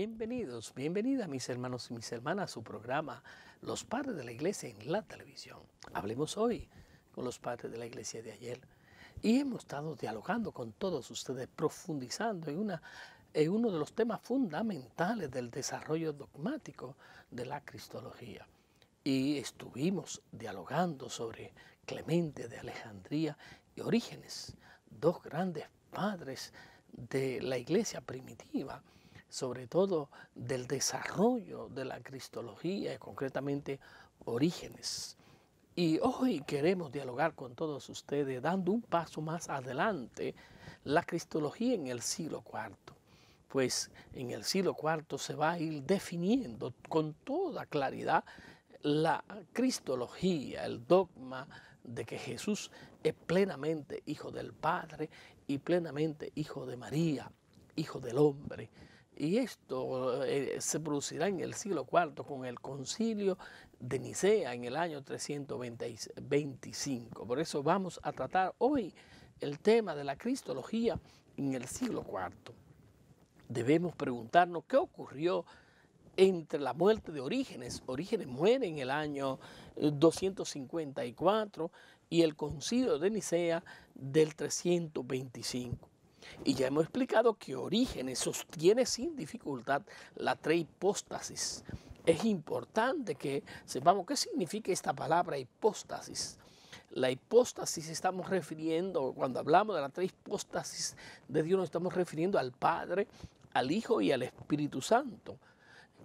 Bienvenidos, bienvenidas mis hermanos y mis hermanas a su programa Los Padres de la Iglesia en la televisión. Hablemos hoy con los padres de la iglesia de ayer y hemos estado dialogando con todos ustedes, profundizando en, una, en uno de los temas fundamentales del desarrollo dogmático de la cristología. Y estuvimos dialogando sobre Clemente de Alejandría y Orígenes, dos grandes padres de la iglesia primitiva sobre todo del desarrollo de la cristología, y concretamente Orígenes. Y hoy queremos dialogar con todos ustedes dando un paso más adelante la cristología en el siglo IV pues en el siglo IV se va a ir definiendo con toda claridad la cristología, el dogma de que Jesús es plenamente hijo del Padre y plenamente hijo de María, hijo del hombre. Y esto eh, se producirá en el siglo IV con el concilio de Nicea en el año 325. Por eso vamos a tratar hoy el tema de la cristología en el siglo IV. Debemos preguntarnos qué ocurrió entre la muerte de Orígenes. Orígenes muere en el año 254 eh, y el concilio de Nicea del 325. Y ya hemos explicado que Orígenes sostiene sin dificultad la tres Es importante que sepamos qué significa esta palabra hipóstasis. La hipóstasis estamos refiriendo, cuando hablamos de la tres de Dios, nos estamos refiriendo al Padre, al Hijo y al Espíritu Santo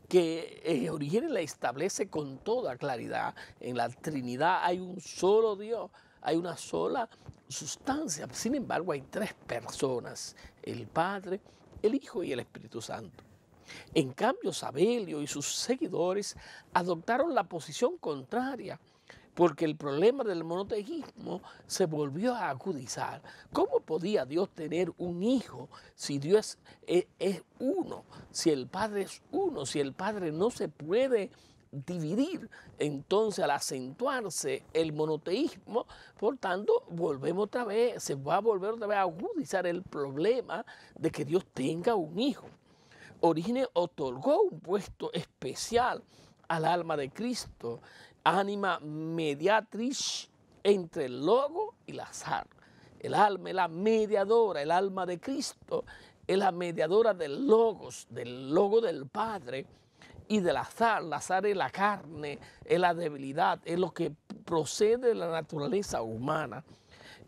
que eh, Orígenes la establece con toda claridad. En la Trinidad hay un solo Dios hay una sola sustancia. Sin embargo, hay tres personas, el Padre, el Hijo y el Espíritu Santo. En cambio, Sabelio y sus seguidores adoptaron la posición contraria porque el problema del monoteísmo se volvió a agudizar. ¿Cómo podía Dios tener un hijo si Dios es, es, uno, si el Padre es uno, si el Padre no se puede dividir, entonces al acentuarse el monoteísmo, por tanto, volvemos otra vez, se va a volver otra vez a agudizar el problema de que Dios tenga un hijo. Orígenes otorgó un puesto especial al alma de Cristo, anima mediatriz entre el logo y la zar. El alma es la mediadora, el alma de Cristo es la mediadora del logos, del logo del Padre y del azar. El azar es la carne, es la debilidad, es lo que procede de la naturaleza humana.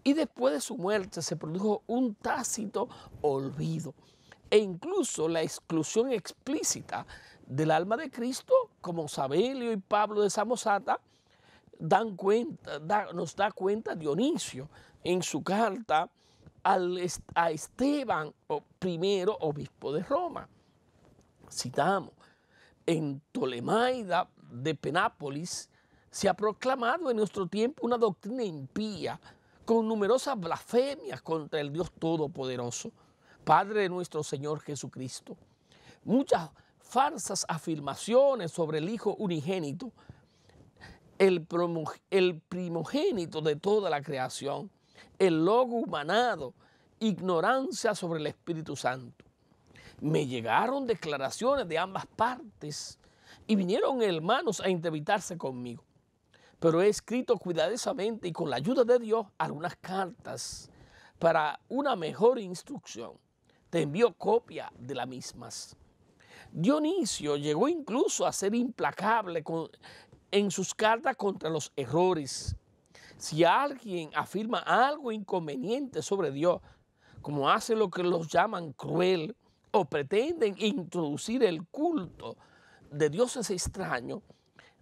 Y después de su muerte se produjo un tácito olvido e incluso la exclusión explícita del alma de Cristo, como Sabelio y Pablo de Samosata, dan cuenta, nos da cuenta Dionisio en su carta a Esteban, primero obispo de Roma. Citamos, en Ptolemaida de Penápolis, se ha proclamado en nuestro tiempo una doctrina impía, con numerosas blasfemias contra el Dios Todopoderoso, Padre de nuestro Señor Jesucristo. Muchas falsas afirmaciones sobre el Hijo unigénito, el, el primogénito de toda la creación, el logo humanado, ignorancia sobre el Espíritu Santo me llegaron declaraciones de ambas partes y vinieron hermanos a entrevistarse conmigo. Pero he escrito cuidadosamente y con la ayuda de Dios algunas cartas para una mejor instrucción. Te envío copia de las mismas. Dionisio llegó incluso a ser implacable en sus cartas contra los errores. Si alguien afirma algo inconveniente sobre Dios, como hace lo que los llaman cruel, o pretenden introducir el culto de dioses extraños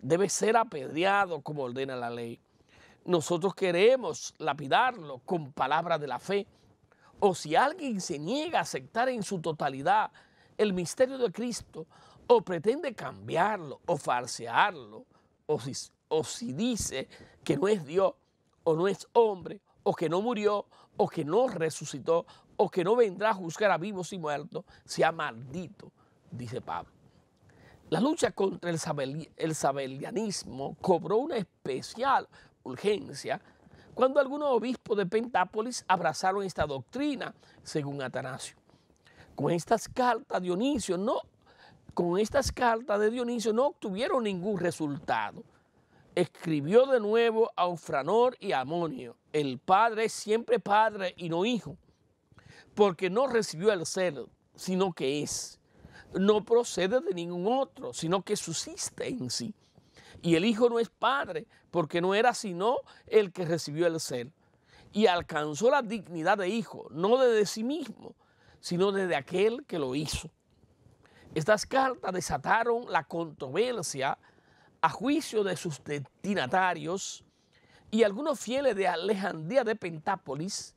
debe ser apedreado como ordena la ley. Nosotros queremos lapidarlo con palabras de la fe. O si alguien se niega a aceptar en su totalidad el misterio de Cristo, o pretende cambiarlo, o farsearlo, o si, o si dice que no es Dios, o no es hombre, o que no murió, o que no resucitó, o que no vendrá a juzgar a vivos y muertos, sea maldito, dice Pablo. La lucha contra el, sabelianismo cobró una especial urgencia cuando algunos obispos de Pentápolis abrazaron esta doctrina, según Atanasio. Con estas cartas Dionisio no con estas cartas de Dionisio no obtuvieron ningún resultado. Escribió de nuevo a Ufranor y a Amonio. El padre es siempre padre y no hijo porque no recibió el ser, sino que es. No procede de ningún otro, sino que subsiste en sí. Y el Hijo no es Padre, porque no era sino el que recibió el ser. Y alcanzó la dignidad de Hijo, no desde sí mismo, sino desde aquel que lo hizo. Estas cartas desataron la controversia a juicio de sus destinatarios y algunos fieles de Alejandría de Pentápolis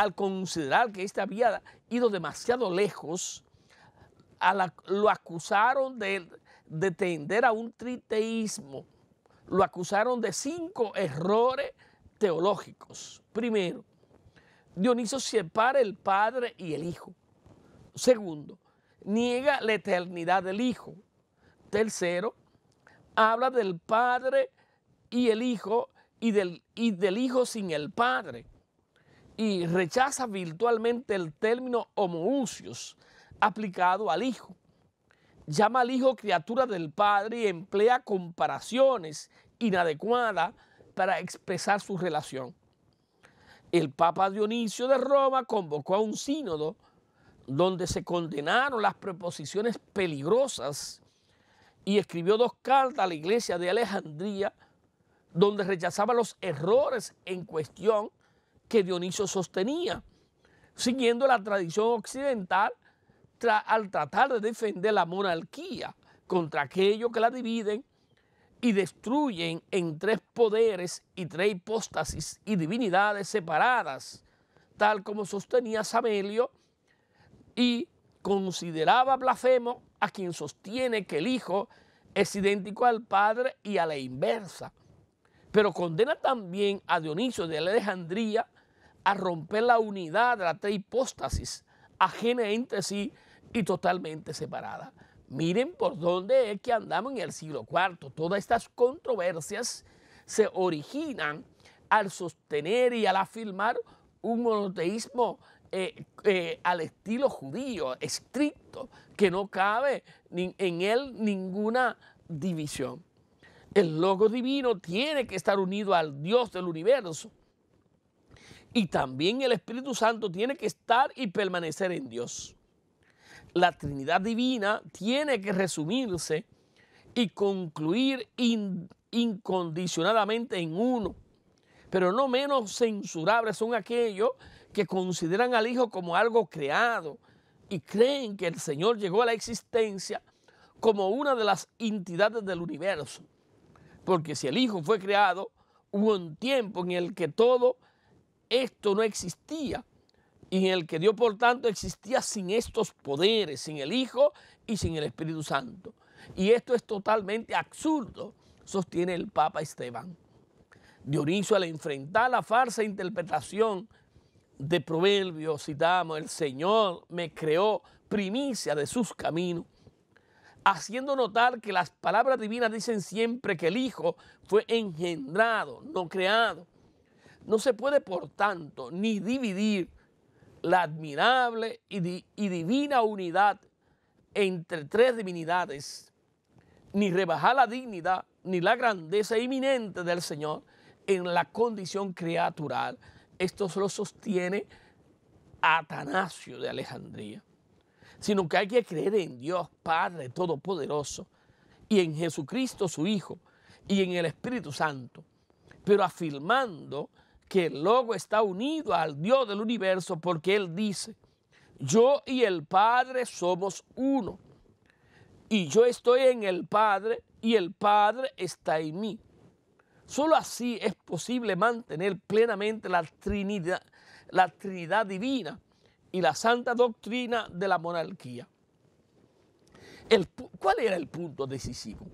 al considerar que éste había ido demasiado lejos, a lo acusaron de, de tender a un triteísmo, lo acusaron de cinco errores teológicos. Primero, Dioniso separa el Padre y el Hijo. Segundo, niega la eternidad del Hijo. Tercero, habla del Padre y el Hijo y del, y del Hijo sin el Padre y rechaza virtualmente el término homoousios aplicado al Hijo. Llama al Hijo criatura del Padre y emplea comparaciones inadecuadas para expresar su relación. El Papa Dionisio de Roma convocó a un sínodo donde se condenaron las preposiciones peligrosas y escribió dos cartas a la iglesia de Alejandría donde rechazaba los errores en cuestión que Dionisio sostenía, siguiendo la tradición occidental al tratar de defender la monarquía contra aquellos que la dividen y destruyen en tres poderes y tres hipóstasis y divinidades separadas, tal como sostenía Samelio, y consideraba blasfemo a quien sostiene que el Hijo es idéntico al Padre y a la inversa. Pero condena también a Dionisio de Alejandría a romper la unidad de la tres hipóstasis, ajena entre sí y totalmente separada. Miren por dónde es que andamos en el siglo IV. Todas estas controversias se originan al sostener y al afirmar un monoteísmo eh, eh, al estilo judío, estricto, que no cabe en él ninguna división. El logo divino tiene que estar unido al Dios del universo, y también el Espíritu Santo tiene que estar y permanecer en Dios. La Trinidad Divina tiene que resumirse y concluir incondicionadamente en uno. Pero no menos censurables son aquellos que consideran al Hijo como algo creado y creen que el Señor llegó a la existencia como una de las entidades del universo. Porque si el Hijo fue creado, hubo un tiempo en el que todo esto no existía y en el que Dios por tanto existía sin estos poderes, sin el Hijo y sin el Espíritu Santo. Y esto es totalmente absurdo, sostiene el Papa Esteban. Dioniso al enfrentar la farsa interpretación de Proverbios, citamos, el Señor me creó primicia de sus caminos, haciendo notar que las palabras divinas dicen siempre que el Hijo fue engendrado, no creado no se puede, por tanto, ni dividir la admirable y, divina unidad entre tres divinidades, ni rebajar la dignidad ni la grandeza inminente del Señor en la condición criatural. Esto solo sostiene Atanasio de Alejandría, sino que hay que creer en Dios Padre Todopoderoso y en Jesucristo su Hijo y en el Espíritu Santo, pero afirmando que el Logo está unido al Dios del universo porque Él dice, yo y el Padre somos uno. Y yo estoy en el Padre y el Padre está en mí. Solo así es posible mantener plenamente la Trinidad, la Trinidad divina y la santa doctrina de la monarquía. El, ¿Cuál era el punto decisivo?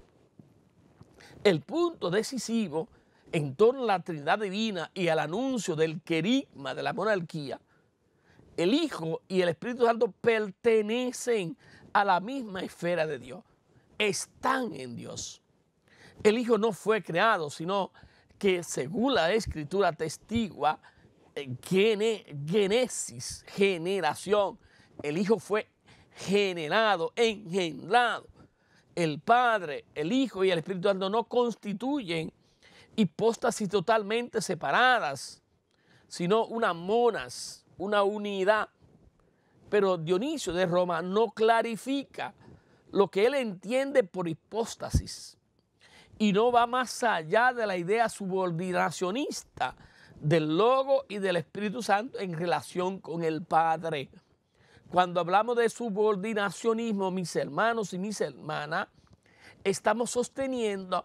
El punto decisivo en torno a la Trinidad Divina y al anuncio del querigma de la monarquía, el Hijo y el Espíritu Santo pertenecen a la misma esfera de Dios, están en Dios. El Hijo no fue creado, sino que según la Escritura testigua, eh, genesis, generación, el Hijo fue generado, engendrado. El Padre, el Hijo y el Espíritu Santo no constituyen hipóstasis totalmente separadas, sino una monas, una unidad. Pero Dionisio de Roma no clarifica lo que él entiende por hipóstasis y no va más allá de la idea subordinacionista del Logo y del Espíritu Santo en relación con el Padre. Cuando hablamos de subordinacionismo, mis hermanos y mis hermanas, estamos sosteniendo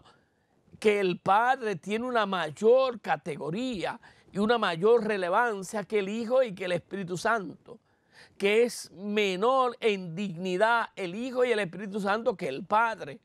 que el padre tiene una mayor categoría y una mayor relevancia que el Hijo y que el Espíritu Santo, que es menor en dignidad el Hijo y el Espíritu Santo que el Padre,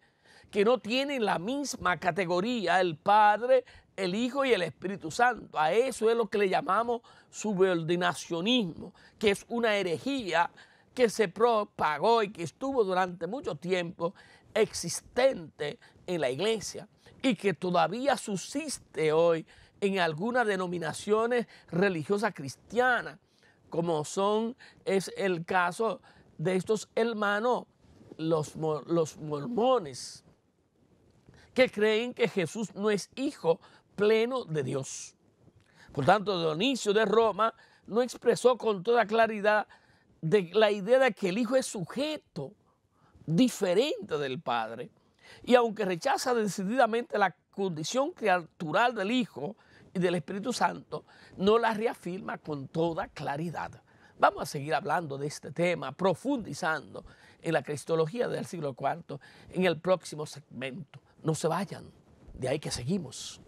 que no tienen la misma categoría el Padre, el Hijo y el Espíritu Santo. A eso es lo que le llamamos subordinacionismo, que es una herejía que se propagó y que estuvo durante mucho tiempo existente en la iglesia y que todavía subsiste hoy en algunas denominaciones religiosas cristianas, como son, es el caso de estos hermanos, los, los mormones, que creen que Jesús no es hijo pleno de Dios. Por tanto, Dionisio de Roma no expresó con toda claridad de la idea de que el Hijo es sujeto diferente del Padre y aunque rechaza decididamente la condición criatural del Hijo y del Espíritu Santo, no la reafirma con toda claridad. Vamos a seguir hablando de este tema, profundizando en la cristología del siglo IV en el próximo segmento. No se vayan, de ahí que seguimos.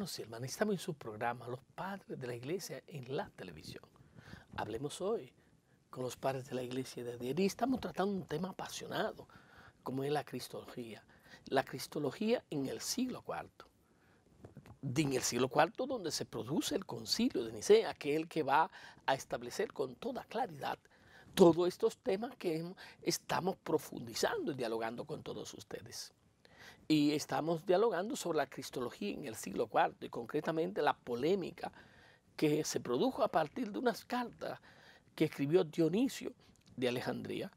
hermanos y hermanas, estamos en su programa, los padres de la iglesia en la televisión. Hablemos hoy con los padres de la iglesia de ayer y estamos tratando un tema apasionado, como es la cristología. La cristología en el siglo IV. en el siglo IV donde se produce el concilio de Nicea, aquel que va a establecer con toda claridad todos estos temas que estamos profundizando y dialogando con todos ustedes. Y estamos dialogando sobre la cristología en el siglo IV y concretamente la polémica que se produjo a partir de unas cartas que escribió Dionisio de Alejandría,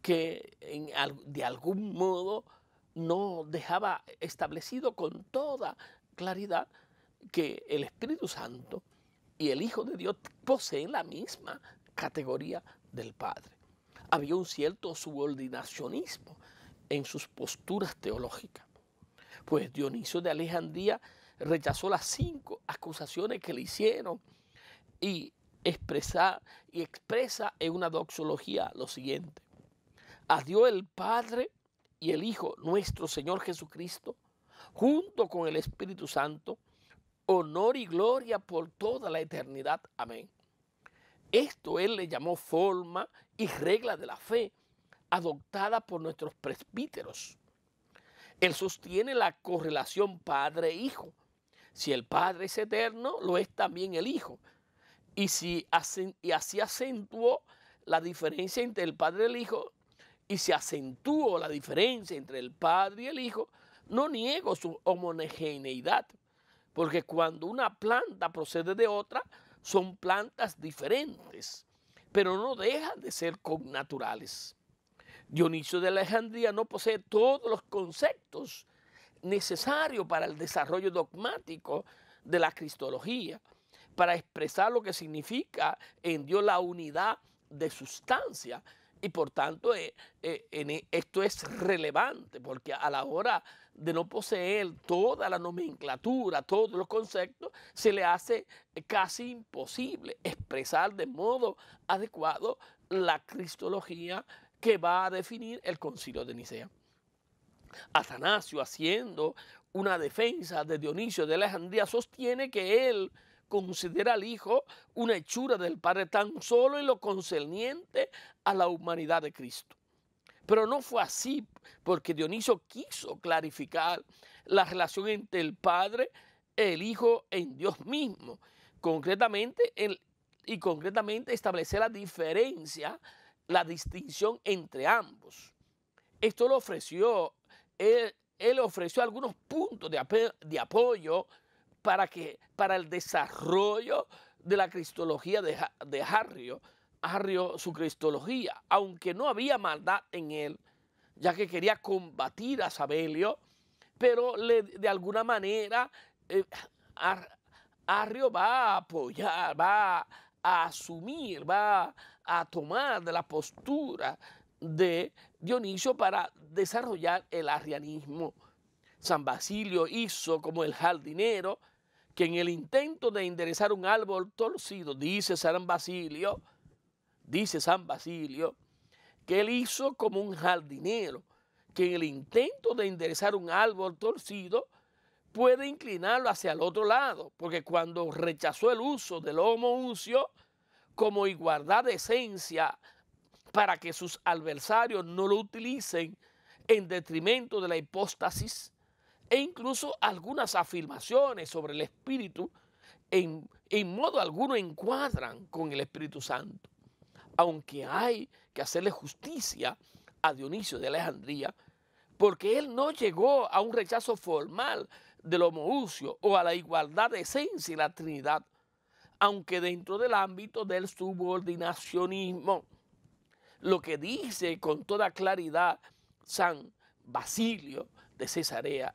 que de algún modo no dejaba establecido con toda claridad que el Espíritu Santo y el Hijo de Dios poseen la misma categoría del Padre. Había un cierto subordinacionismo en sus posturas teológicas. Pues Dionisio de Alejandría rechazó las cinco acusaciones que le hicieron y, expresa, y expresa en una doxología lo siguiente. Dios el Padre y el Hijo, nuestro Señor Jesucristo, junto con el Espíritu Santo, honor y gloria por toda la eternidad. Amén. Esto él le llamó forma y regla de la fe, adoptada por nuestros presbíteros. Él sostiene la correlación padre-hijo. Si el Padre es eterno, lo es también el Hijo. Y, si, así acentuó la diferencia entre el Padre y el Hijo, y si acentuó la diferencia entre el Padre y el Hijo, no niego su homogeneidad, porque cuando una planta procede de otra, son plantas diferentes, pero no dejan de ser connaturales. Dionisio de Alejandría no posee todos los conceptos necesarios para el desarrollo dogmático de la cristología, para expresar lo que significa en Dios la unidad de sustancia. Y por tanto, eh, eh, e, esto es relevante, porque a la hora de no poseer toda la nomenclatura, todos los conceptos, se le hace casi imposible expresar de modo adecuado la cristología que va a definir el concilio de Nicea. Atanasio, haciendo una defensa de Dionisio de Alejandría, sostiene que él considera al Hijo una hechura del Padre tan solo en lo concerniente a la humanidad de Cristo. Pero no fue así, porque Dionisio quiso clarificar la relación entre el Padre, el Hijo en Dios mismo, concretamente el, y concretamente establecer la diferencia la distinción entre ambos. Esto lo ofreció, él, él ofreció algunos puntos de, apoyo para, que, para, el desarrollo de la cristología de, de Harrio, Harrio, su cristología, aunque no había maldad en él, ya que quería combatir a Sabelio, pero de alguna manera eh, Arrio va a apoyar, va a a asumir, va a tomar de la postura de Dionisio para desarrollar el arrianismo. San Basilio hizo como el jardinero que en el intento de enderezar un árbol torcido, dice San Basilio, dice San Basilio, que él hizo como un jardinero que en el intento de enderezar un árbol torcido puede inclinarlo hacia el otro lado, porque cuando rechazó el uso del homo uncio como igualdad de esencia para que sus adversarios no lo utilicen en detrimento de la hipóstasis, e incluso algunas afirmaciones sobre el Espíritu en, en modo alguno encuadran con el Espíritu Santo. Aunque hay que hacerle justicia a Dionisio de Alejandría, porque él no llegó a un rechazo formal, del ucio o a la igualdad de esencia y la Trinidad, aunque dentro del ámbito del subordinacionismo. Lo que dice con toda claridad San Basilio de Cesarea,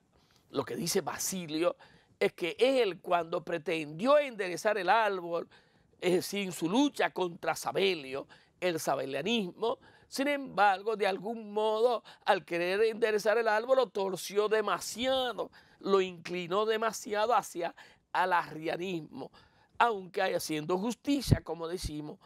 lo que dice Basilio es que él cuando pretendió enderezar el árbol, es decir, en su lucha contra Sabelio, el sabelianismo, sin embargo, de algún modo, al querer enderezar el árbol, lo torció demasiado lo inclinó demasiado hacia el arrianismo, aunque haciendo justicia, como decimos,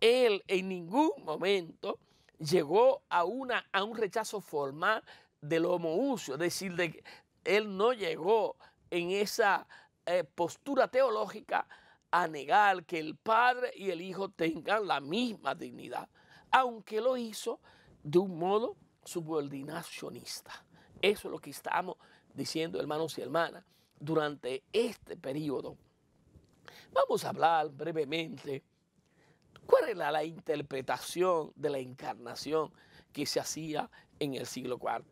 él en ningún momento llegó a, una, a un rechazo formal del uso, es decir, de él no llegó en esa eh, postura teológica a negar que el padre y el hijo tengan la misma dignidad, aunque lo hizo de un modo subordinacionista. Eso es lo que estamos diciendo, hermanos y hermanas, durante este periodo, vamos a hablar brevemente cuál era la interpretación de la encarnación que se hacía en el siglo IV.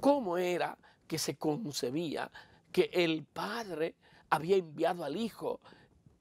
¿Cómo era que se concebía que el Padre había enviado al Hijo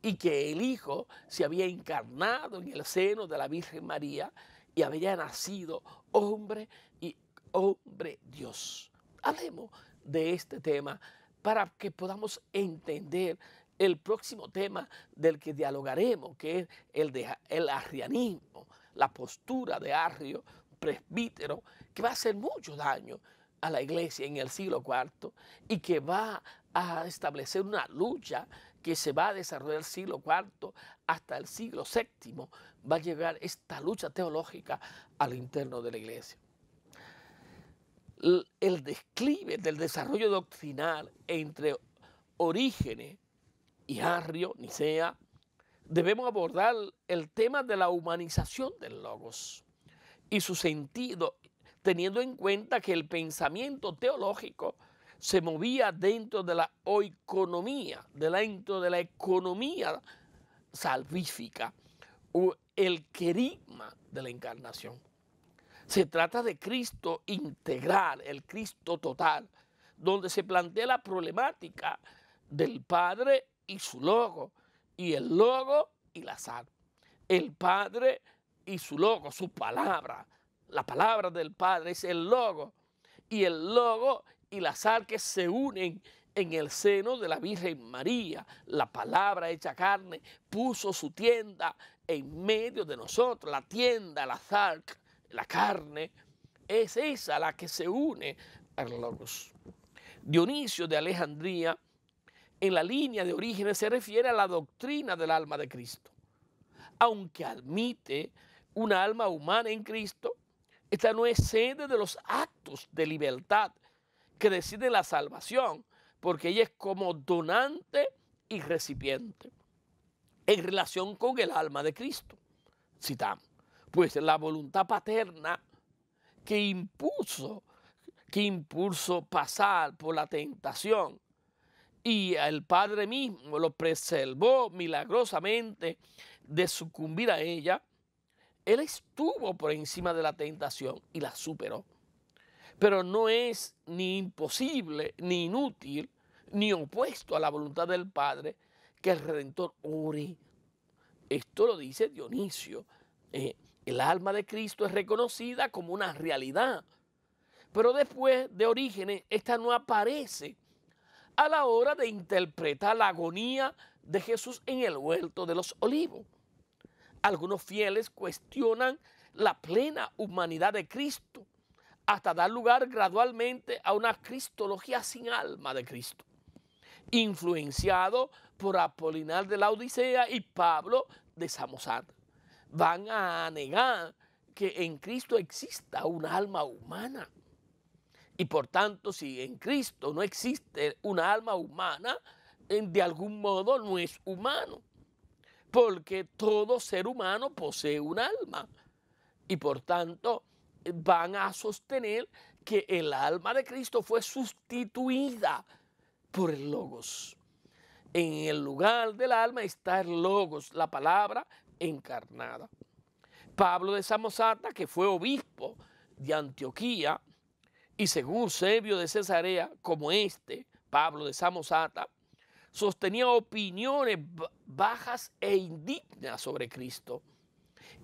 y que el Hijo se había encarnado en el seno de la Virgen María y había nacido hombre y hombre Dios? Hablemos de este tema para que podamos entender el próximo tema del que dialogaremos, que es el, de, arrianismo, la postura de Arrio, presbítero, que va a hacer mucho daño a la iglesia en el siglo IV y que va a establecer una lucha que se va a desarrollar el siglo IV hasta el siglo VII. Va a llegar esta lucha teológica al interno de la iglesia el declive del desarrollo doctrinal entre Orígenes y Arrio, Nicea, debemos abordar el tema de la humanización del logos y su sentido, teniendo en cuenta que el pensamiento teológico se movía dentro de la economía dentro de la economía salvífica o el querigma de la encarnación. Se trata de Cristo integral, el Cristo total, donde se plantea la problemática del Padre y su logo, y el logo y la sal. El Padre y su logo, su palabra. La palabra del Padre es el logo. Y el logo y la sal que se unen en el seno de la Virgen María. La palabra hecha carne puso su tienda en medio de nosotros, la tienda, la zarca la carne, es esa la que se une a la Dionisio de Alejandría, en la línea de orígenes, se refiere a la doctrina del alma de Cristo. Aunque admite una alma humana en Cristo, esta no es sede de los actos de libertad que deciden la salvación, porque ella es como donante y recipiente en relación con el alma de Cristo. Citamos pues la voluntad paterna que impuso, que impuso pasar por la tentación. Y el Padre mismo lo preservó milagrosamente de sucumbir a ella. Él estuvo por encima de la tentación y la superó. Pero no es ni imposible, ni inútil, ni opuesto a la voluntad del Padre que el Redentor ore. Esto lo dice Dionisio. Eh, el alma de Cristo es reconocida como una realidad, pero después de Orígenes, esta no aparece a la hora de interpretar la agonía de Jesús en el huerto de los olivos. Algunos fieles cuestionan la plena humanidad de Cristo hasta dar lugar gradualmente a una cristología sin alma de Cristo, influenciado por Apolinar de la Odisea y Pablo de Samosata van a negar que en Cristo exista un alma humana. Y por tanto, si en Cristo no existe una alma humana, de algún modo no es humano. Porque todo ser humano posee un alma. Y por tanto, van a sostener que el alma de Cristo fue sustituida por el logos. En el lugar del alma está el logos, la palabra encarnada. Pablo de Samosata, que fue obispo de Antioquía, y según Sebio de Cesarea, como este, Pablo de Samosata, sostenía opiniones bajas e indignas sobre Cristo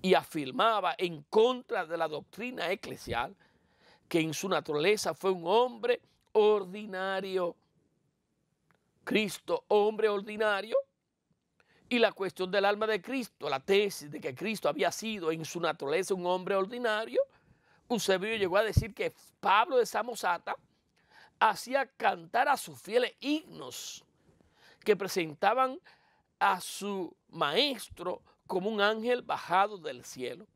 y afirmaba en contra de la doctrina eclesial que en su naturaleza fue un hombre ordinario. Cristo, hombre ordinario, y la cuestión del alma de Cristo, la tesis de que Cristo había sido en su naturaleza un hombre ordinario, Eusebio llegó a decir que Pablo de Samosata hacía cantar a sus fieles himnos que presentaban a su maestro como un ángel bajado del cielo,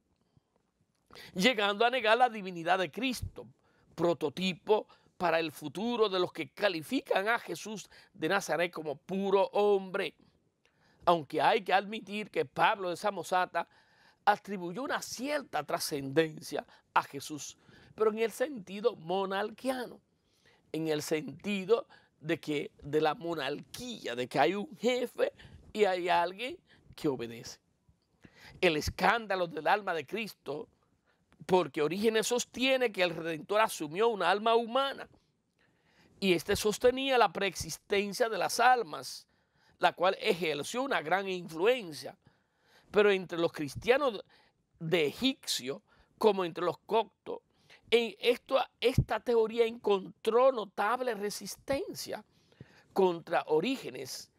llegando a negar la divinidad de Cristo, prototipo para el futuro de los que califican a Jesús de Nazaret como puro hombre aunque hay que admitir que Pablo de Samosata atribuyó una cierta trascendencia a Jesús, pero en el sentido monarquiano, en el sentido de que de la monarquía, de que hay un jefe y hay alguien que obedece. El escándalo del alma de Cristo, porque Orígenes sostiene que el Redentor asumió una alma humana y este sostenía la preexistencia de las almas la cual ejerció una gran influencia. Pero entre los cristianos de Egipcio, como entre los coctos, en esta, esta teoría encontró notable resistencia contra Orígenes,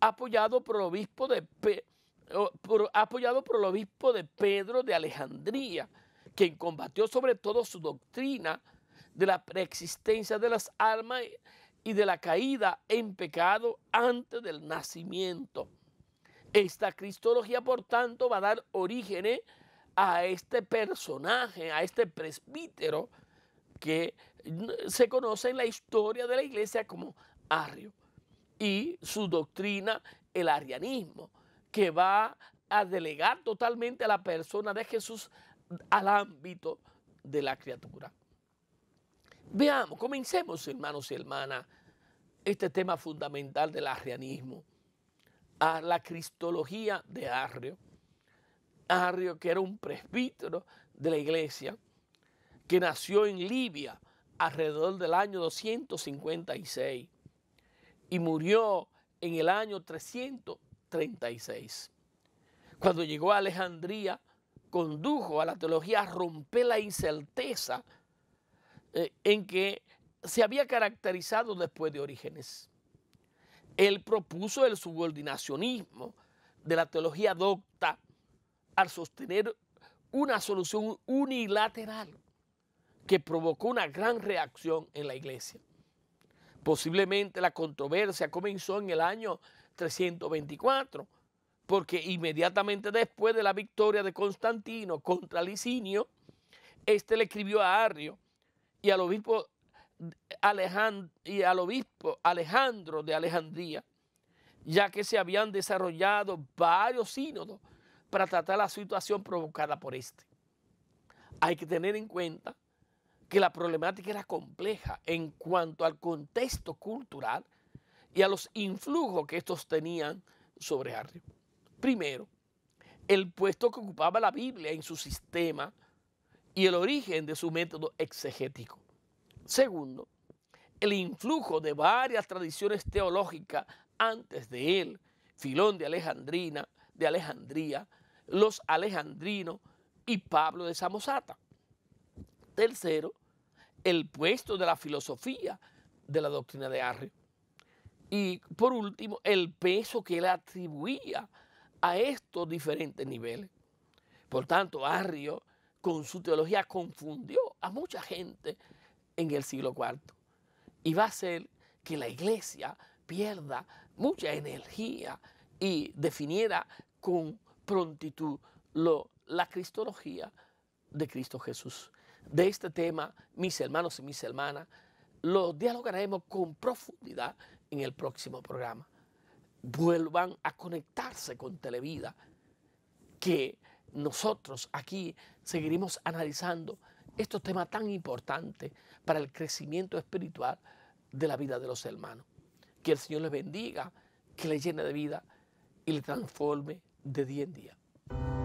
apoyado por el obispo de, apoyado por el obispo de Pedro de Alejandría, quien combatió sobre todo su doctrina de la preexistencia de las almas y de la caída en pecado antes del nacimiento. Esta cristología, por tanto, va a dar origen eh, a este personaje, a este presbítero que mm, se conoce en la historia de la iglesia como Arrio y su doctrina, el arianismo, que va a delegar totalmente a la persona de Jesús al ámbito de la criatura. Veamos, comencemos, hermanos y hermanas, este tema fundamental del arrianismo, a la cristología de Arrio. Arrio, que era un presbítero de la iglesia, que nació en Libia alrededor del año 256 y murió en el año 336. Cuando llegó a Alejandría, condujo a la teología a romper la incerteza eh, en que se había caracterizado después de Orígenes. Él propuso el subordinacionismo de la teología docta al sostener una solución unilateral que provocó una gran reacción en la iglesia. Posiblemente la controversia comenzó en el año 324, porque inmediatamente después de la victoria de Constantino contra Licinio, este le escribió a Arrio y al obispo Alejandro, de Alejandría, ya que se habían desarrollado varios sínodos para tratar la situación provocada por este. Hay que tener en cuenta que la problemática era compleja en cuanto al contexto cultural y a los influjos que estos tenían sobre Arrio. Primero, el puesto que ocupaba la Biblia en su sistema y el origen de su método exegético. Segundo, el influjo de varias tradiciones teológicas antes de él, Filón de Alejandrina, de Alejandría, los alejandrinos y Pablo de Samosata. Tercero, el puesto de la filosofía de la doctrina de Arrio. Y por último, el peso que él atribuía a estos diferentes niveles. Por tanto, Arrio con su teología confundió a mucha gente en el siglo IV. Y va a ser que la iglesia pierda mucha energía y definiera con prontitud lo, la cristología de Cristo Jesús. De este tema, mis hermanos y mis hermanas, lo dialogaremos con profundidad en el próximo programa. Vuelvan a conectarse con Televida, que nosotros aquí seguiremos analizando estos temas tan importantes para el crecimiento espiritual de la vida de los hermanos. Que el Señor les bendiga, que les llene de vida y les transforme de día en día.